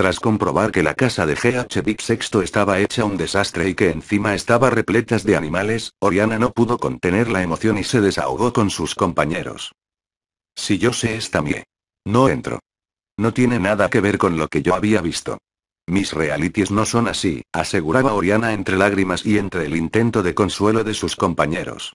Tras comprobar que la casa de G.H. VI estaba hecha un desastre y que encima estaba repletas de animales, Oriana no pudo contener la emoción y se desahogó con sus compañeros. Si yo sé esta mía, No entro. No tiene nada que ver con lo que yo había visto. Mis realities no son así, aseguraba Oriana entre lágrimas y entre el intento de consuelo de sus compañeros.